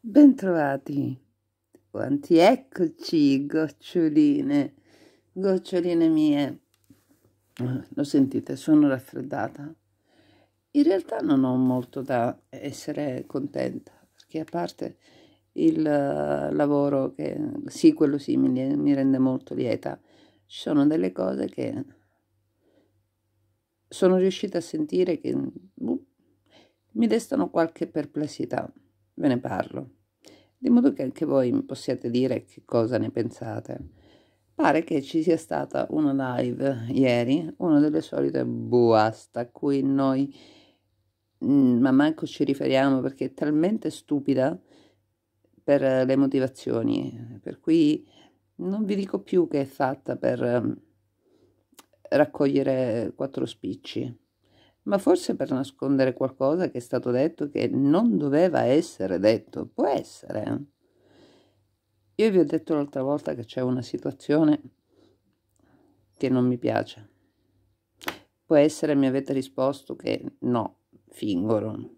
Bentrovati. Quanti eccoci, goccioline, goccioline mie. Lo sentite, sono raffreddata. In realtà non ho molto da essere contenta, perché a parte il eh, lavoro che sì, quello sì, mi, mi rende molto lieta, ci sono delle cose che sono riuscita a sentire che uh, mi destano qualche perplessità ve ne parlo, di modo che anche voi possiate dire che cosa ne pensate. Pare che ci sia stata una live ieri, una delle solite buasta a cui noi mh, mm, ma manco ci riferiamo perché è talmente stupida per eh, le motivazioni, per cui non vi dico più che è fatta per mm, raccogliere quattro spicci ma forse per nascondere qualcosa che è stato detto che non doveva essere detto. Può essere. Eh. Io vi ho detto l'altra volta che c'è una situazione che non mi piace. Può essere, mi avete risposto che no, fingono.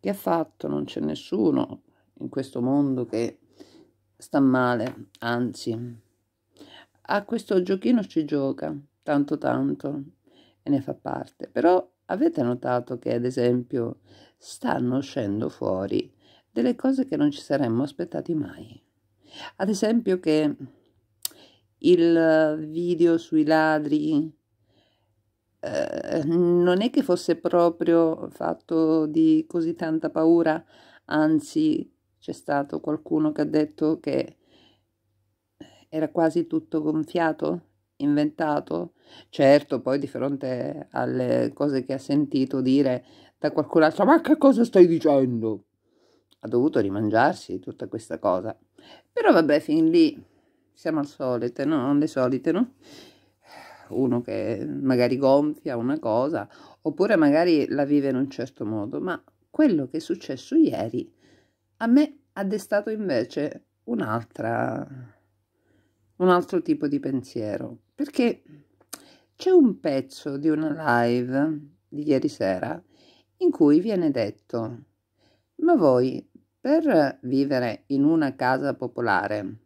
Che ha fatto? Non c'è nessuno in questo mondo che sta male, anzi. A questo giochino ci gioca, tanto tanto, e ne fa parte. Però Avete notato che, ad esempio, stanno uscendo fuori delle cose che non ci saremmo aspettati mai. Ad esempio che il video sui ladri eh, non è che fosse proprio fatto di così tanta paura, anzi c'è stato qualcuno che ha detto che era quasi tutto gonfiato inventato? Certo, poi di fronte alle cose che ha sentito dire da qualcun altro, ma che cosa stai dicendo? Ha dovuto rimangiarsi tutta questa cosa. Però vabbè, fin lì siamo al solito, no? le solite, no? Uno che magari gonfia una cosa, oppure magari la vive in un certo modo, ma quello che è successo ieri a me ha destato invece un'altra un altro tipo di pensiero, perché c'è un pezzo di una live di ieri sera in cui viene detto, ma voi per vivere in una casa popolare,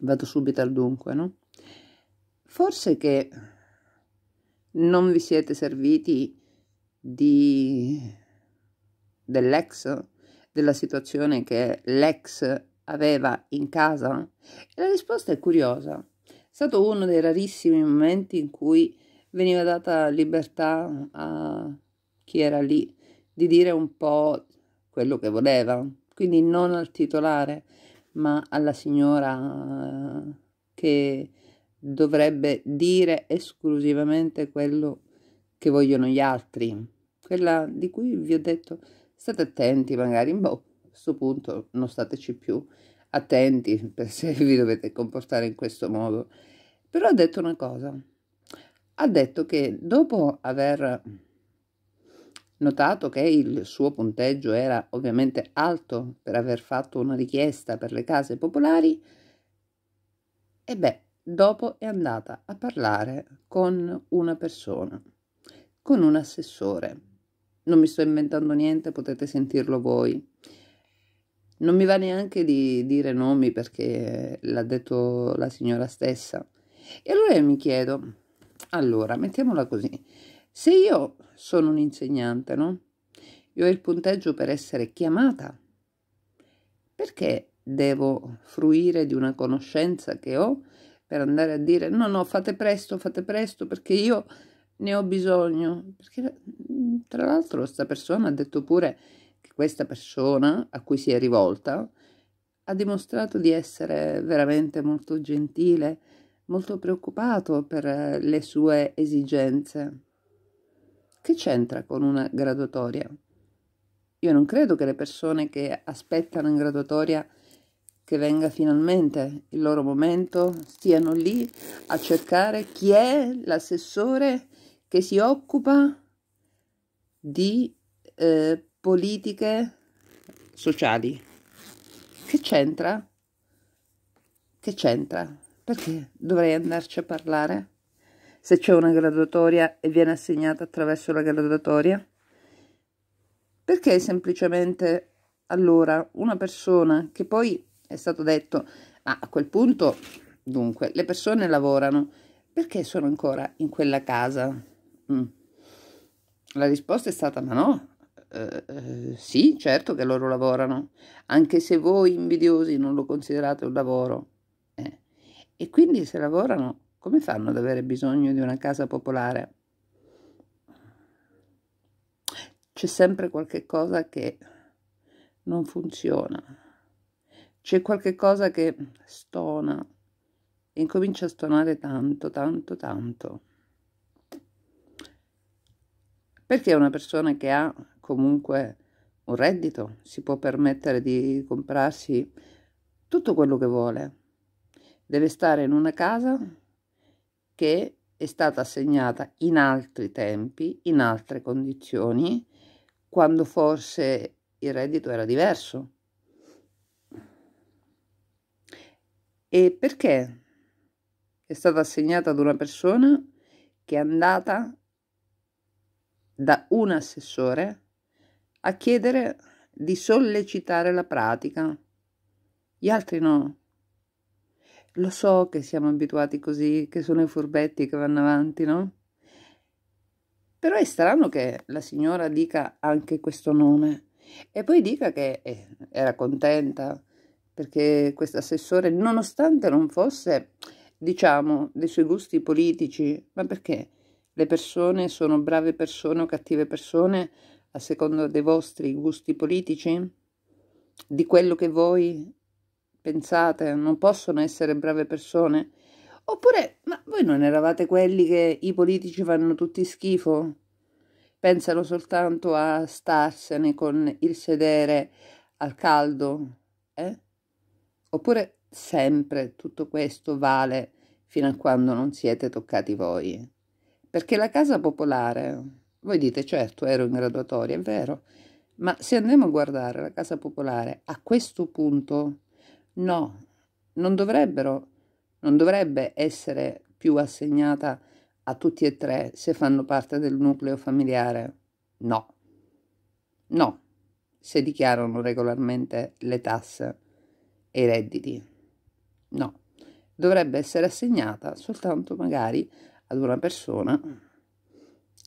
vado subito al dunque, no? Forse che non vi siete serviti di dell'ex, della situazione che l'ex aveva in casa? E la risposta è curiosa. È stato uno dei rarissimi momenti in cui veniva data libertà a chi era lì di dire un po' quello che voleva, quindi non al titolare, ma alla signora che dovrebbe dire esclusivamente quello che vogliono gli altri, quella di cui vi ho detto state attenti magari in bocca questo punto non stateci più attenti per se vi dovete comportare in questo modo. Però ha detto una cosa, ha detto che dopo aver notato che il suo punteggio era ovviamente alto per aver fatto una richiesta per le case popolari, e beh, dopo è andata a parlare con una persona, con un assessore. Non mi sto inventando niente, potete sentirlo voi. Non mi va neanche di dire nomi perché l'ha detto la signora stessa. E allora io mi chiedo, allora, mettiamola così, se io sono un insegnante, no? Io ho il punteggio per essere chiamata, perché devo fruire di una conoscenza che ho per andare a dire no, no, fate presto, fate presto perché io ne ho bisogno. Perché tra l'altro questa persona ha detto pure che questa persona a cui si è rivolta ha dimostrato di essere veramente molto gentile, molto preoccupato per eh, le sue esigenze. Che c'entra con una graduatoria? Io non credo che le persone che aspettano in graduatoria che venga finalmente il loro momento stiano lì a cercare chi è l'assessore che si occupa di eh, politiche sociali. Che c'entra? Che c'entra? Perché dovrei andarci a parlare? Se c'è una graduatoria e viene assegnata attraverso la graduatoria? Perché semplicemente allora una persona che poi è stato detto ah, a quel punto dunque le persone lavorano perché sono ancora in quella casa? Mm. La risposta è stata ma no, eh, eh, sì, certo che loro lavorano, anche se voi invidiosi non lo considerate un lavoro. Eh. E quindi se lavorano, come fanno ad avere bisogno di una casa popolare? C'è sempre qualche cosa che non funziona, c'è qualche cosa che stona e incomincia a stonare tanto, tanto, tanto. Perché una persona che ha comunque un reddito, si può permettere di comprarsi tutto quello che vuole. Deve stare in una casa che è stata assegnata in altri tempi, in altre condizioni, quando forse il reddito era diverso. E perché è stata assegnata ad una persona che è andata da un assessore a chiedere di sollecitare la pratica. Gli altri no. Lo so che siamo abituati così, che sono i furbetti che vanno avanti, no? Però è strano che la signora dica anche questo nome e poi dica che eh, era contenta perché questo assessore, nonostante non fosse, diciamo, dei suoi gusti politici, ma perché le persone sono brave persone o cattive persone, a seconda dei vostri gusti politici, di quello che voi pensate, non possono essere brave persone? Oppure, ma voi non eravate quelli che i politici fanno tutti schifo? Pensano soltanto a starsene con il sedere al caldo, eh? Oppure sempre tutto questo vale fino a quando non siete toccati voi? Perché la casa popolare, voi dite, certo, ero in graduatoria, è vero, ma se andiamo a guardare la Casa Popolare a questo punto, no, non dovrebbero, non dovrebbe essere più assegnata a tutti e tre se fanno parte del nucleo familiare. No, no, se dichiarano regolarmente le tasse e i redditi. No, dovrebbe essere assegnata soltanto magari ad una persona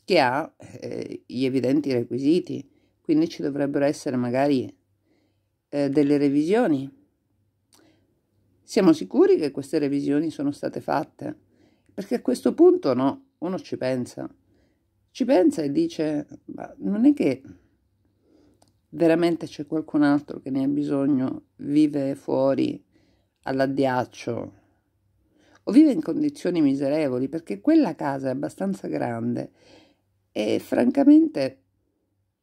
che ha eh, gli evidenti requisiti, quindi ci dovrebbero essere magari eh, delle revisioni. Siamo sicuri che queste revisioni sono state fatte? Perché a questo punto no, uno ci pensa, ci pensa e dice, ma non è che veramente c'è qualcun altro che ne ha bisogno, vive fuori all'addiaccio o vive in condizioni miserevoli perché quella casa è abbastanza grande e francamente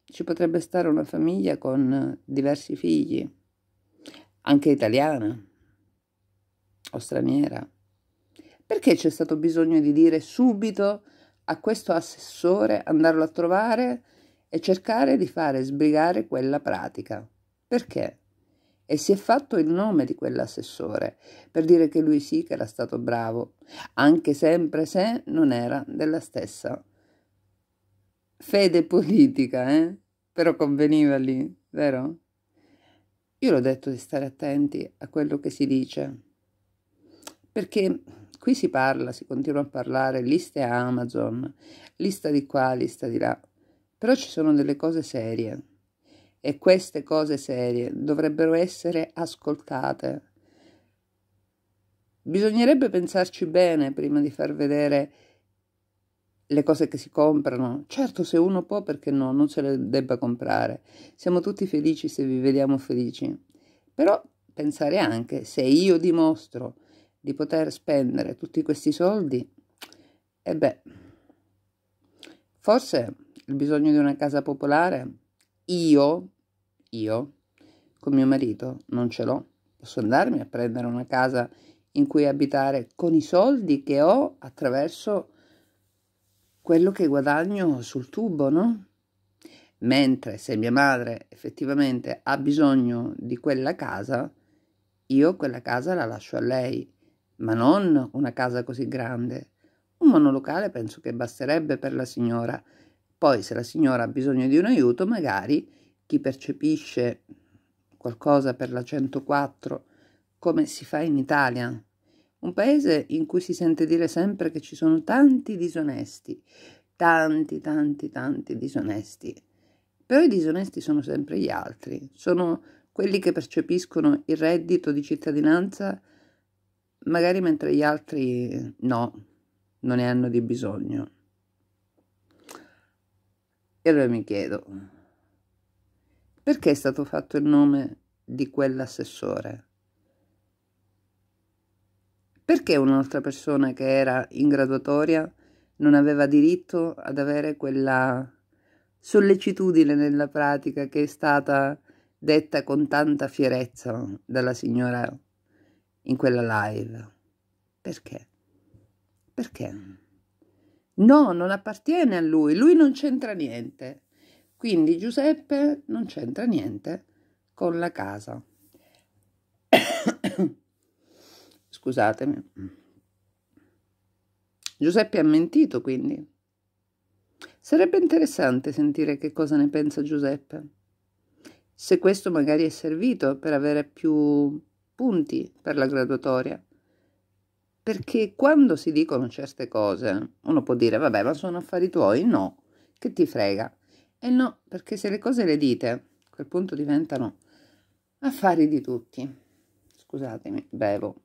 ci potrebbe stare una famiglia con diversi figli, anche italiana o straniera. Perché c'è stato bisogno di dire subito a questo assessore andarlo a trovare e cercare di fare sbrigare quella pratica? Perché? e si è fatto il nome di quell'assessore per dire che lui sì che era stato bravo, anche sempre se non era della stessa fede politica, eh? però conveniva lì, vero? Io l'ho detto di stare attenti a quello che si dice, perché qui si parla, si continua a parlare, liste Amazon, lista di qua, lista di là, però ci sono delle cose serie e queste cose serie dovrebbero essere ascoltate. Bisognerebbe pensarci bene prima di far vedere le cose che si comprano. Certo, se uno può, perché no, non se le debba comprare. Siamo tutti felici se vi vediamo felici. Però pensare anche, se io dimostro di poter spendere tutti questi soldi, e beh, forse il bisogno di una casa popolare, io, io, con mio marito, non ce l'ho. Posso andarmi a prendere una casa in cui abitare con i soldi che ho attraverso quello che guadagno sul tubo, no? Mentre se mia madre effettivamente ha bisogno di quella casa, io quella casa la lascio a lei, ma non una casa così grande. Un monolocale penso che basterebbe per la signora. Poi se la signora ha bisogno di un aiuto, magari chi percepisce qualcosa per la 104, come si fa in Italia, un paese in cui si sente dire sempre che ci sono tanti disonesti, tanti, tanti, tanti disonesti. Però i disonesti sono sempre gli altri, sono quelli che percepiscono il reddito di cittadinanza magari mentre gli altri no, non ne hanno di bisogno. E allora mi chiedo, perché è stato fatto il nome di quell'assessore? Perché un'altra persona che era in graduatoria non aveva diritto ad avere quella sollecitudine nella pratica che è stata detta con tanta fierezza dalla signora in quella live? Perché? Perché? No, non appartiene a lui, lui non c'entra niente. Quindi Giuseppe non c'entra niente con la casa scusatemi. Giuseppe ha mentito, quindi. Sarebbe interessante sentire che cosa ne pensa Giuseppe. Se questo magari è servito per avere più punti per la graduatoria. Perché quando si dicono certe cose, uno può dire, vabbè, ma sono affari tuoi? No, che ti frega. E no, perché se le cose le dite, a quel punto diventano affari di tutti. Scusatemi, bevo.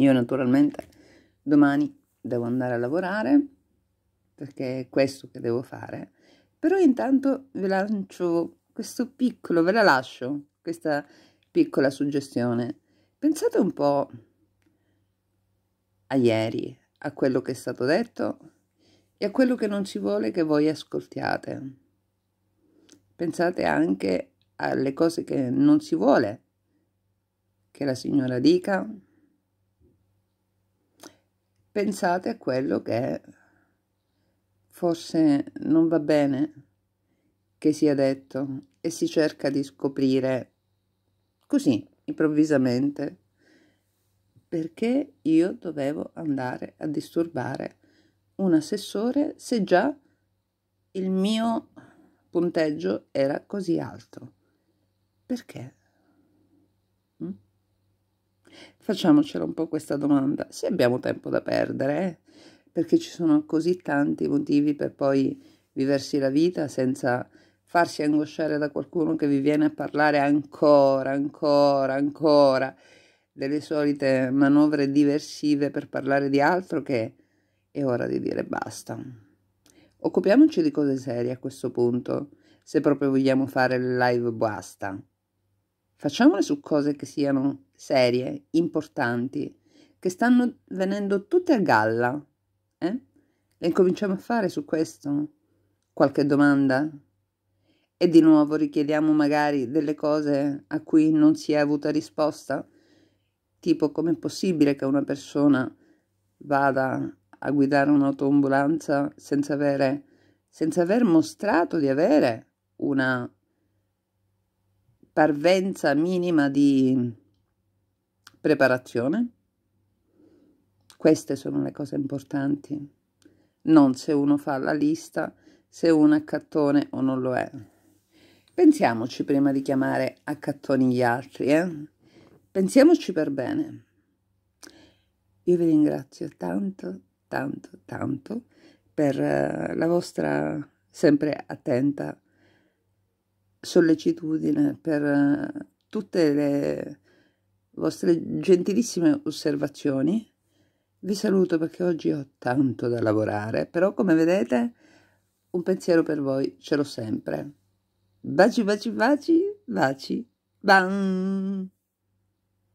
Io naturalmente domani devo andare a lavorare perché è questo che devo fare, però intanto vi lancio questo piccolo, ve la lascio questa piccola suggestione. Pensate un po' a ieri, a quello che è stato detto e a quello che non si vuole che voi ascoltiate. Pensate anche alle cose che non si vuole che la signora dica, pensate a quello che forse non va bene che sia detto e si cerca di scoprire così improvvisamente perché io dovevo andare a disturbare un assessore se già il mio punteggio era così alto. Perché? Mm? Facciamocela un po' questa domanda, se abbiamo tempo da perdere, eh, perché ci sono così tanti motivi per poi viversi la vita senza farsi angosciare da qualcuno che vi viene a parlare ancora, ancora, ancora delle solite manovre diversive per parlare di altro che è ora di dire basta. Occupiamoci di cose serie a questo punto, se proprio vogliamo fare il live basta. Facciamole su cose che siano serie, importanti, che stanno venendo tutte a galla. Eh? Le incominciamo a fare su questo? Qualche domanda? E di nuovo richiediamo magari delle cose a cui non si è avuta risposta? Tipo com'è possibile che una persona vada a guidare un'autoambulanza senza, avere, senza aver mostrato di avere una parvenza minima di preparazione. Queste sono le cose importanti, non se uno fa la lista, se uno è accattone o non lo è. Pensiamoci prima di chiamare accattoni gli altri, eh? Pensiamoci per bene. Io vi ringrazio tanto, tanto, tanto per eh, la vostra sempre attenta sollecitudine per eh, tutte le vostre gentilissime osservazioni. Vi saluto perché oggi ho tanto da lavorare, però come vedete un pensiero per voi ce l'ho sempre. Baci, baci, baci, baci, bam!